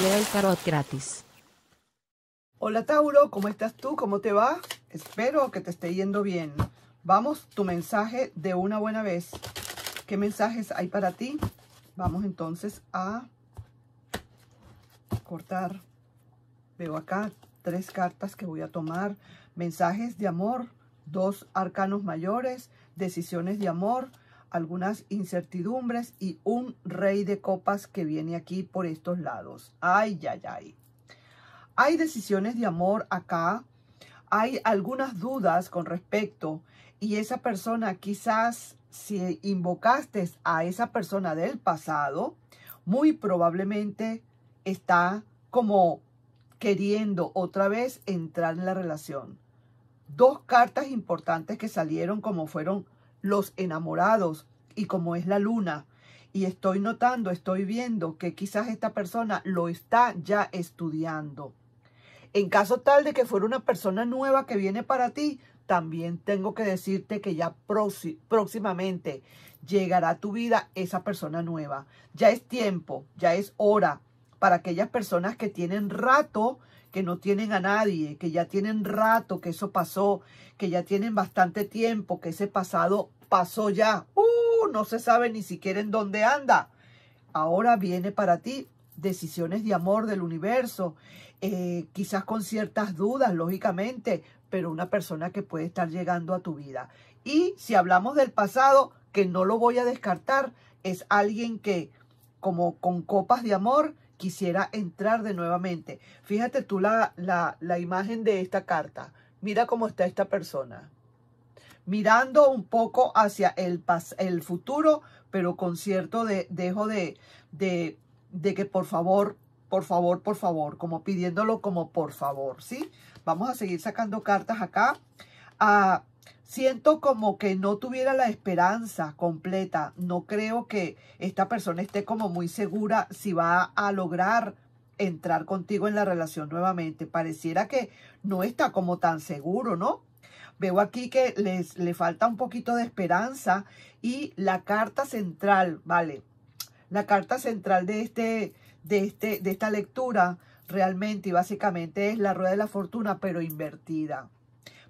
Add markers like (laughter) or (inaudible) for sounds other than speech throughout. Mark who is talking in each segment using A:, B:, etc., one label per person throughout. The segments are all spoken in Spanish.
A: lea el tarot gratis. Hola Tauro, ¿cómo estás tú? ¿Cómo te va? Espero que te esté yendo bien. Vamos, tu mensaje de una buena vez. ¿Qué mensajes hay para ti? Vamos entonces a cortar. Veo acá tres cartas que voy a tomar. Mensajes de amor, dos arcanos mayores, decisiones de amor, algunas incertidumbres y un rey de copas que viene aquí por estos lados. Ay, ay, ay. Hay decisiones de amor acá. Hay algunas dudas con respecto y esa persona quizás si invocaste a esa persona del pasado, muy probablemente está como queriendo otra vez entrar en la relación. Dos cartas importantes que salieron como fueron los enamorados y como es la luna. Y estoy notando, estoy viendo que quizás esta persona lo está ya estudiando. En caso tal de que fuera una persona nueva que viene para ti, también tengo que decirte que ya próximamente llegará a tu vida esa persona nueva. Ya es tiempo, ya es hora para aquellas personas que tienen rato, que no tienen a nadie, que ya tienen rato, que eso pasó, que ya tienen bastante tiempo, que ese pasado pasó ya. Uh, no se sabe ni siquiera en dónde anda. Ahora viene para ti decisiones de amor del universo, eh, quizás con ciertas dudas, lógicamente, pero una persona que puede estar llegando a tu vida. Y si hablamos del pasado, que no lo voy a descartar, es alguien que, como con copas de amor, quisiera entrar de nuevamente. Fíjate tú la, la imagen de esta carta. Mira cómo está esta persona mirando un poco hacia el, el futuro, pero con cierto de, dejo de, de, que por favor, por favor, por favor, como pidiéndolo como por favor, ¿sí? Vamos a seguir sacando cartas acá. Ah, siento como que no tuviera la esperanza completa. No creo que esta persona esté como muy segura si va a lograr entrar contigo en la relación nuevamente. Pareciera que no está como tan seguro, ¿no? Veo aquí que les, le falta un poquito de esperanza y la carta central, ¿vale? La carta central de, este, de, este, de esta lectura realmente y básicamente es la rueda de la fortuna, pero invertida.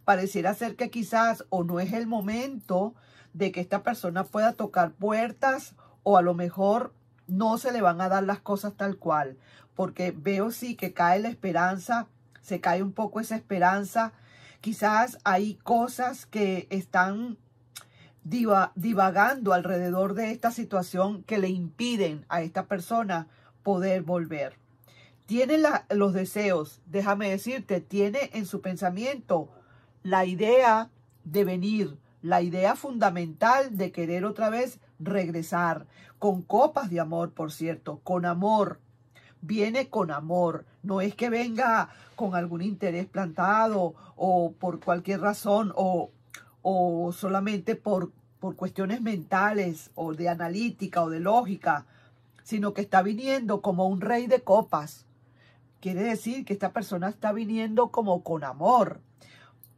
A: Pareciera ser que quizás o no es el momento de que esta persona pueda tocar puertas o a lo mejor no se le van a dar las cosas tal cual, porque veo sí que cae la esperanza, se cae un poco esa esperanza Quizás hay cosas que están divagando alrededor de esta situación que le impiden a esta persona poder volver. Tiene los deseos, déjame decirte, tiene en su pensamiento la idea de venir, la idea fundamental de querer otra vez regresar, con copas de amor, por cierto, con amor, viene con amor, no es que venga con algún interés plantado o por cualquier razón o, solamente por, por cuestiones mentales o de analítica o de lógica, sino que está viniendo como un rey de copas. Quiere decir que esta persona está viniendo como con amor.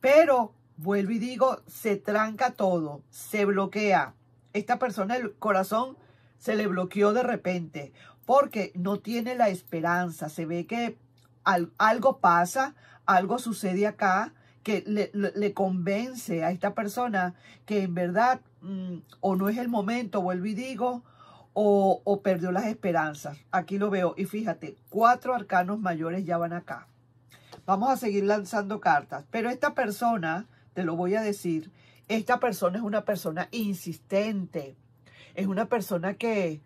A: Pero, vuelvo y digo, se tranca todo, se bloquea. Esta persona, el corazón se le bloqueó de repente porque no tiene la esperanza. Se ve que algo pasa, algo sucede acá que le, convence a esta persona que en verdad mm, o no es el momento, vuelvo y digo, o, perdió las esperanzas. Aquí lo veo. Y fíjate, cuatro arcanos mayores ya van acá. Vamos a seguir lanzando cartas. Pero esta persona, te lo voy a decir, esta persona es una persona insistente. Es una persona que,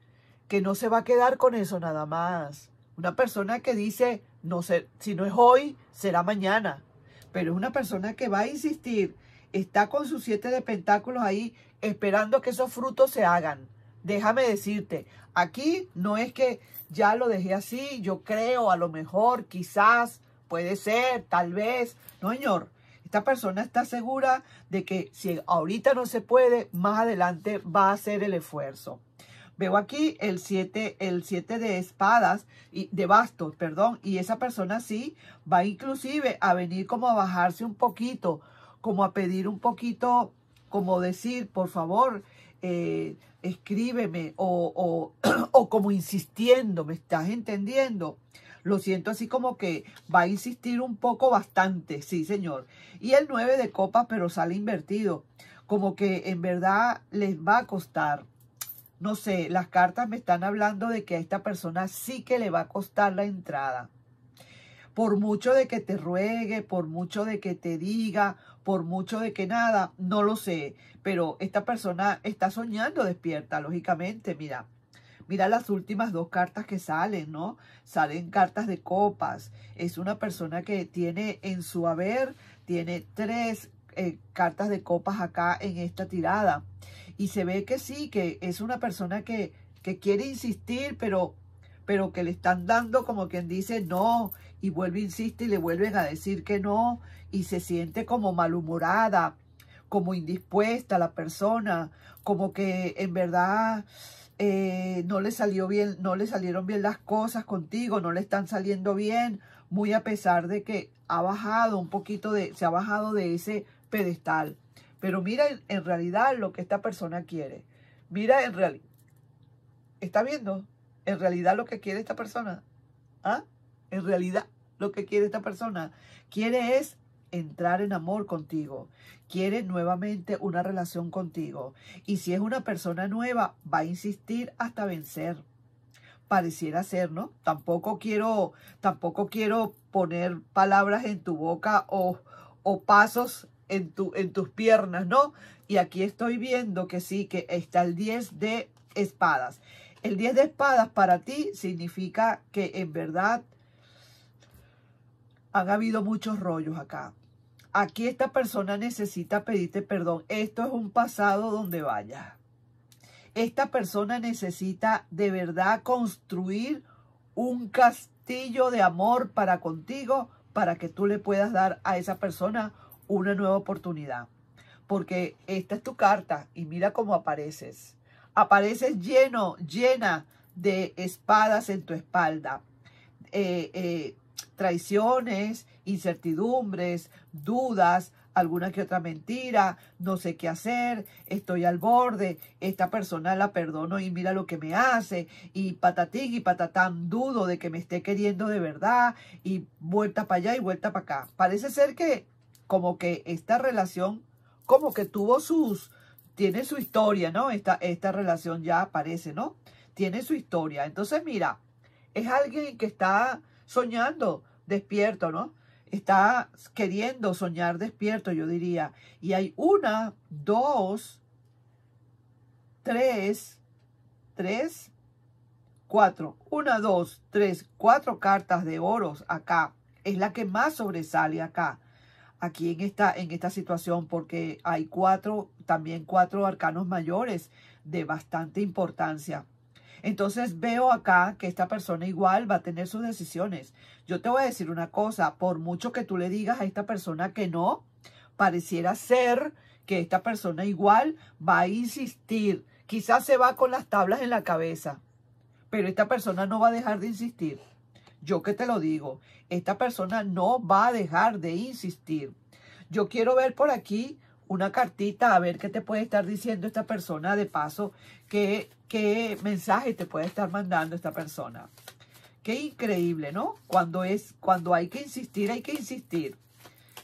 A: que no se va a quedar con eso nada más. Una persona que dice, no sé, si no es hoy, será mañana. Pero es una persona que va a insistir, está con sus siete de pentáculos ahí, esperando que esos frutos se hagan. Déjame decirte, aquí no es que ya lo dejé así, yo creo, a lo mejor, quizás, puede ser, tal vez. No, señor, esta persona está segura de que si ahorita no se puede, más adelante va a hacer el esfuerzo. Veo aquí el 7 el siete de espadas, y de bastos, perdón, y esa persona sí va inclusive a venir como a bajarse un poquito, como a pedir un poquito, como decir, por favor, eh, escríbeme o, o, (clears throat) o, como insistiendo, ¿me estás entendiendo? Lo siento así como que va a insistir un poco bastante, sí señor. Y el 9 de copas, pero sale invertido, como que en verdad les va a costar no sé, las cartas me están hablando de que a esta persona sí que le va a costar la entrada. Por mucho de que te ruegue, por mucho de que te diga, por mucho de que nada, no lo sé. Pero esta persona está soñando despierta, lógicamente, mira. Mira las últimas dos cartas que salen, ¿no? Salen cartas de copas. Es una persona que tiene en su haber, tiene tres eh, cartas de copas acá en esta tirada y se ve que sí, que es una persona que, quiere insistir, pero, pero que le están dando como quien dice no, y vuelve, e insiste, y le vuelven a decir que no, y se siente como malhumorada, como indispuesta la persona, como que en verdad eh, no le salió bien, no le salieron bien las cosas contigo, no le están saliendo bien, muy a pesar de que ha bajado un poquito de, se ha bajado de ese pedestal. Pero mira en realidad lo que esta persona quiere. Mira en realidad. ¿Está viendo? En realidad lo que quiere esta persona. ¿Ah? En realidad lo que quiere esta persona. Quiere es entrar en amor contigo. Quiere nuevamente una relación contigo. Y si es una persona nueva, va a insistir hasta vencer. Pareciera ser, ¿no? Tampoco quiero, tampoco quiero poner palabras en tu boca o, o pasos en, tus piernas, ¿no? Y aquí estoy viendo que sí, que está el 10 de espadas. El 10 de espadas para ti significa que en verdad han habido muchos rollos acá. Aquí esta persona necesita pedirte perdón. Esto es un pasado donde vaya. Esta persona necesita de verdad construir un castillo de amor para contigo para que tú le puedas dar a esa persona una nueva oportunidad. Porque esta es tu carta y mira cómo apareces. Apareces lleno, llena de espadas en tu espalda. Eh, eh, traiciones, incertidumbres, dudas, alguna que otra mentira, no sé qué hacer, estoy al borde, esta persona la perdono y mira lo que me hace, y patatín y patatán, dudo de que me esté queriendo de verdad, y vuelta para allá y vuelta para acá. Parece ser que como que esta relación, como que tuvo sus, tiene su historia, ¿no? Esta, esta relación ya aparece, ¿no? Tiene su historia. Entonces, mira, es alguien que está soñando despierto, ¿no? Está queriendo soñar despierto, yo diría. Y hay una, dos, tres, tres, cuatro. Una, dos, tres, cuatro cartas de oros acá. Es la que más sobresale acá aquí en esta, en esta situación porque hay cuatro, también cuatro arcanos mayores de bastante importancia. Entonces veo acá que esta persona igual va a tener sus decisiones. Yo te voy a decir una cosa, por mucho que tú le digas a esta persona que no, pareciera ser que esta persona igual va a insistir. Quizás se va con las tablas en la cabeza, pero esta persona no va a dejar de insistir. Yo que te lo digo, esta persona no va a dejar de insistir. Yo quiero ver por aquí una cartita a ver qué te puede estar diciendo esta persona de paso, qué, qué mensaje te puede estar mandando esta persona. Qué increíble, ¿no? Cuando, es, cuando hay que insistir, hay que insistir.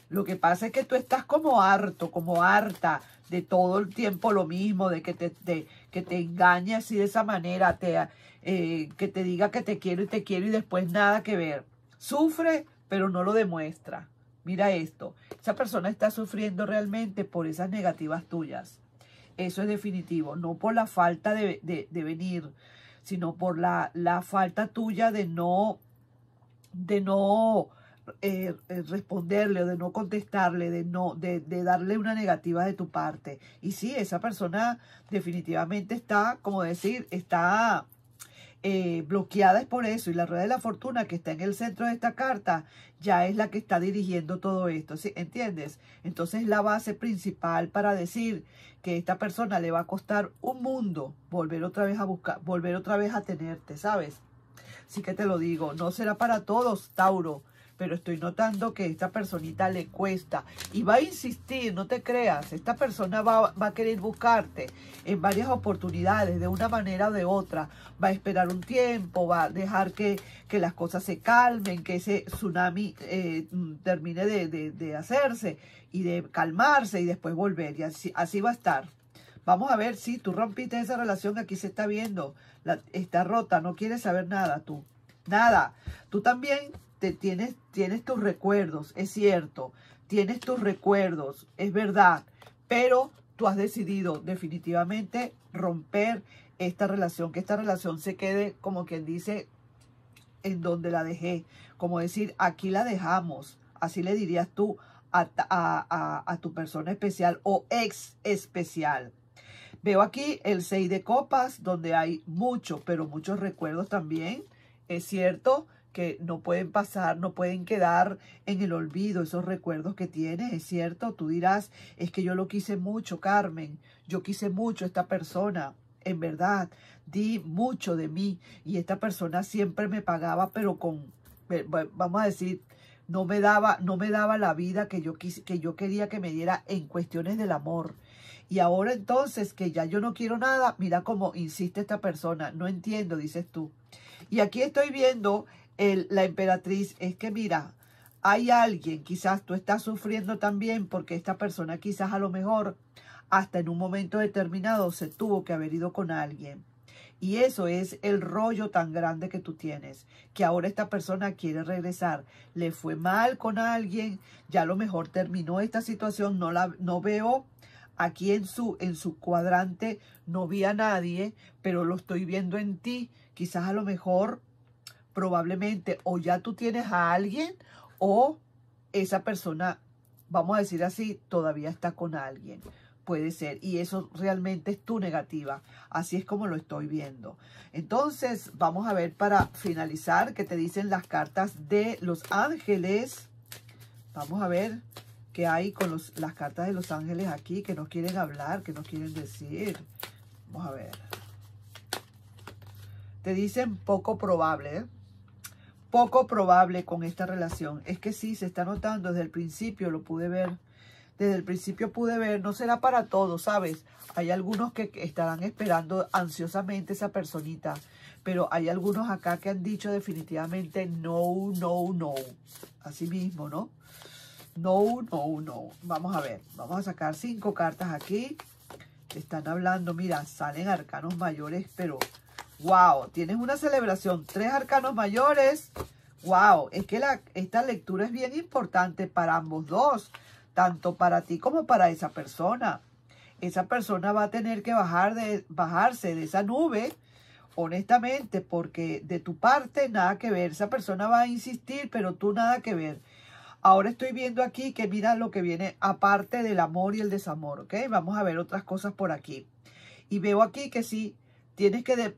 A: Lo que pasa es que tú estás como harto, como harta de todo el tiempo lo mismo, de que te, te, que te engañe así de esa manera, te, eh, que te diga que te quiero y te quiero y después nada que ver. Sufre, pero no lo demuestra. Mira esto, esa persona está sufriendo realmente por esas negativas tuyas. Eso es definitivo, no por la falta de, de, de venir, sino por la, la, falta tuya de no, de no eh, eh, responderle o de no contestarle, de no, de, darle una negativa de tu parte. Y sí, esa persona definitivamente está, como decir, está eh, bloqueada es por eso. Y la rueda de la fortuna que está en el centro de esta carta ya es la que está dirigiendo todo esto. ¿Entiendes? Entonces la base principal para decir que esta persona le va a costar un mundo volver otra vez a buscar, volver otra vez a tenerte, ¿sabes? Sí que te lo digo, no será para todos, Tauro pero estoy notando que esta personita le cuesta y va a insistir, no te creas, esta persona va, a querer buscarte en varias oportunidades, de una manera o de otra, va a esperar un tiempo, va a dejar que, que las cosas se calmen, que ese tsunami eh, mm, termine de, hacerse y de calmarse y después volver y así, así va a estar. Vamos a ver si tú rompiste esa relación, aquí se está viendo, está rota, no quieres saber nada tú, nada. Tú también tienes, tienes tus recuerdos, es cierto, tienes tus recuerdos, es verdad, pero tú has decidido definitivamente romper esta relación, que esta relación se quede como quien dice en donde la dejé, como decir, aquí la dejamos, así le dirías tú a, tu persona especial o ex especial. Veo aquí el 6 de copas, donde hay muchos, pero muchos recuerdos también, es cierto, que no pueden pasar, no pueden quedar en el olvido esos recuerdos que tienes, es cierto. Tú dirás, es que yo lo quise mucho, Carmen, yo quise mucho a esta persona, en verdad, di mucho de mí y esta persona siempre me pagaba, pero con, vamos a decir, no me daba, no me daba la vida que yo, que yo quería que me diera en cuestiones del amor. Y ahora entonces que ya yo no quiero nada, mira cómo insiste esta persona, no entiendo, dices tú. Y aquí estoy viendo la emperatriz, es que mira, hay alguien, quizás tú estás sufriendo también porque esta persona quizás a lo mejor hasta en un momento determinado se tuvo que haber ido con alguien. Y eso es el rollo tan grande que tú tienes, que ahora esta persona quiere regresar, le fue mal con alguien, ya a lo mejor terminó esta situación, no la no veo aquí en su en su cuadrante no vi a nadie, pero lo estoy viendo en ti, quizás a lo mejor probablemente o ya tú tienes a alguien o esa persona, vamos a decir así, todavía está con alguien. Puede ser. Y eso realmente es tu negativa. Así es como lo estoy viendo. Entonces, vamos a ver para finalizar qué te dicen las cartas de los ángeles. Vamos a ver qué hay con las cartas de los ángeles aquí que no quieren hablar, que no quieren decir. Vamos a ver. Te dicen poco probable, ¿eh? poco probable con esta relación. Es que sí, se está notando desde el principio, lo pude ver. Desde el principio pude ver, no será para todos, ¿sabes? Hay algunos que estarán esperando ansiosamente esa personita, pero hay algunos acá que han dicho definitivamente no, no, no. Así mismo, ¿no? No, no, no. Vamos a ver, vamos a sacar cinco cartas aquí. están hablando, mira, salen arcanos mayores, pero Wow, tienes una celebración, tres arcanos mayores. Wow, es que la, esta lectura es bien importante para ambos dos, tanto para ti como para esa persona. Esa persona va a tener que bajar de, bajarse de esa nube, honestamente, porque de tu parte nada que ver. Esa persona va a insistir, pero tú nada que ver. Ahora estoy viendo aquí que mira lo que viene aparte del amor y el desamor, ¿ok? Vamos a ver otras cosas por aquí. Y veo aquí que sí, Tienes que,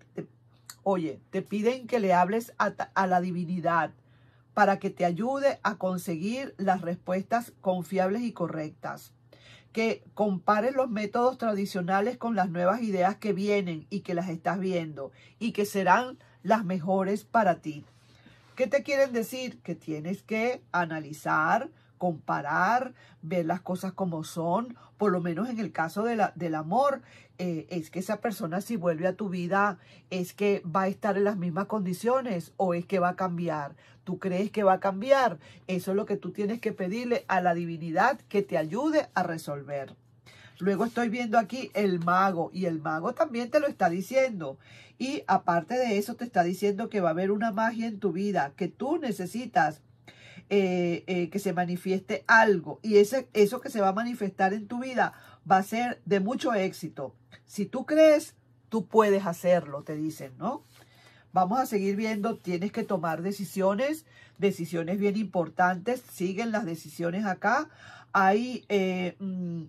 A: oye, te piden que le hables a, a la divinidad para que te ayude a conseguir las respuestas confiables y correctas. Que compares los métodos tradicionales con las nuevas ideas que vienen y que las estás viendo y que serán las mejores para ti. ¿Qué te quieren decir? Que tienes que analizar, comparar, ver las cosas como son, por lo menos en el caso de la, del amor, eh, es que esa persona si vuelve a tu vida, es que va a estar en las mismas condiciones o es que va a cambiar. ¿Tú crees que va a cambiar? Eso es lo que tú tienes que pedirle a la divinidad que te ayude a resolver. Luego estoy viendo aquí el mago y el mago también te lo está diciendo. Y aparte de eso te está diciendo que va a haber una magia en tu vida que tú necesitas eh, eh, que se manifieste algo. Y ese, eso que se va a manifestar en tu vida va a ser de mucho éxito. Si tú crees, tú puedes hacerlo, te dicen, ¿no? Vamos a seguir viendo, tienes que tomar decisiones, decisiones bien importantes, siguen las decisiones acá. Hay, eh, mm,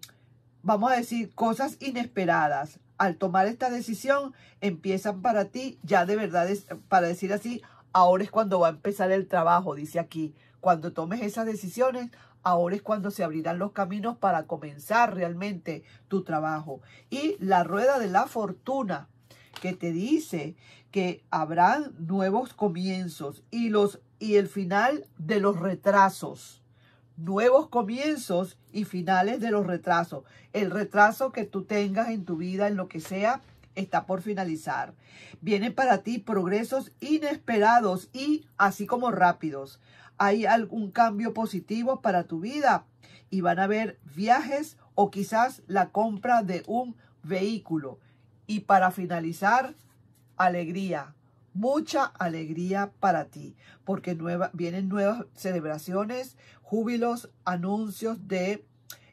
A: vamos a decir, cosas inesperadas. Al tomar esta decisión, empiezan para ti, ya de verdad, es, para decir así, ahora es cuando va a empezar el trabajo, dice aquí. Cuando tomes esas decisiones, ahora es cuando se abrirán los caminos para comenzar realmente tu trabajo. Y la rueda de la fortuna que te dice que habrán nuevos comienzos y, los, y el final de los retrasos nuevos comienzos y finales de los retrasos. El retraso que tú tengas en tu vida, en lo que sea, está por finalizar. Vienen para ti progresos inesperados y así como rápidos. Hay algún cambio positivo para tu vida y van a haber viajes o quizás la compra de un vehículo. Y para finalizar, alegría, mucha alegría para ti, porque vienen nuevas celebraciones, júbilos, anuncios de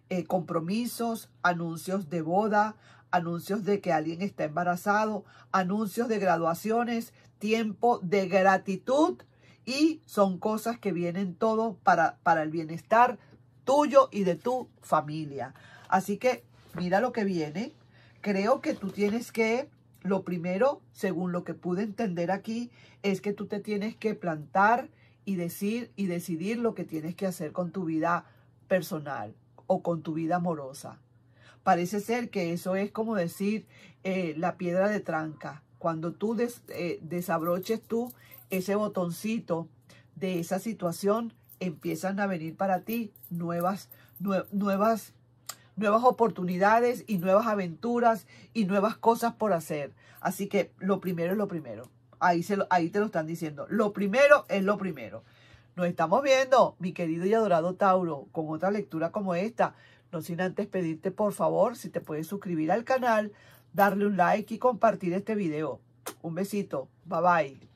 A: eh, compromisos, anuncios de boda, anuncios de que alguien está embarazado, anuncios de graduaciones, tiempo de gratitud y son cosas que vienen todo para, para el bienestar tuyo y de tu familia. Así que mira lo que viene. Creo que tú tienes que, lo primero, según lo que pude entender aquí, es que tú te tienes que plantar y decir y decidir lo que tienes que hacer con tu vida personal o con tu vida amorosa. Parece ser que eso es como decir eh, la piedra de tranca. Cuando tú eh, desabroches tú ese botoncito de esa situación, empiezan a venir para ti nuevas, nuevas, nuevas oportunidades y nuevas aventuras y nuevas cosas por hacer. Así que lo primero es lo primero. Ahí, se ahí te lo están diciendo. Lo primero es lo primero. Nos estamos viendo, mi querido y adorado Tauro, con otra lectura como esta. No sin antes pedirte por favor si te puedes suscribir al canal, darle un like y compartir este video. Un besito. Bye bye.